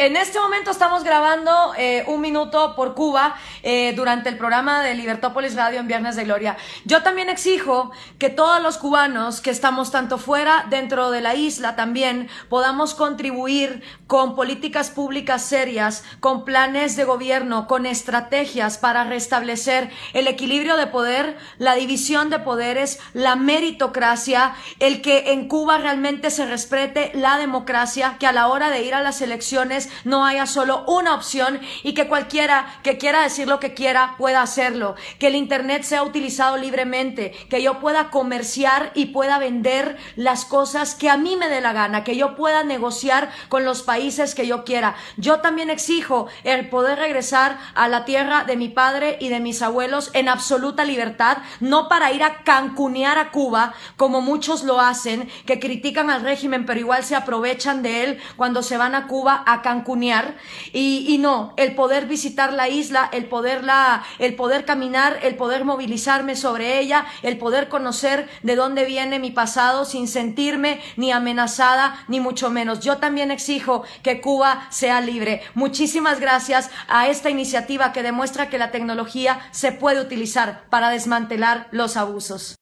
En este momento estamos grabando eh, un minuto por Cuba eh, durante el programa de Libertópolis Radio en Viernes de Gloria. Yo también exijo que todos los cubanos que estamos tanto fuera, dentro de la isla también, podamos contribuir con políticas públicas serias, con planes de gobierno, con estrategias para restablecer el equilibrio de poder, la división de poderes, la meritocracia, el que en Cuba realmente se respete la democracia, que a la hora de ir a las elecciones no haya solo una opción y que cualquiera que quiera decir lo que quiera pueda hacerlo, que el Internet sea utilizado libremente, que yo pueda comerciar y pueda vender las cosas que a mí me dé la gana, que yo pueda negociar con los países que yo quiera. Yo también exijo el poder regresar a la tierra de mi padre y de mis abuelos en absoluta libertad, no para ir a cancunear a Cuba, como muchos lo hacen, que critican al régimen, pero igual se aprovechan de él cuando se van a Cuba a cancunear y, y, no, el poder visitar la isla, el poder, la, el poder caminar, el poder movilizarme sobre ella, el poder conocer de dónde viene mi pasado sin sentirme ni amenazada, ni mucho menos. Yo también exijo que Cuba sea libre. Muchísimas gracias a esta iniciativa que demuestra que la tecnología se puede utilizar para desmantelar los abusos.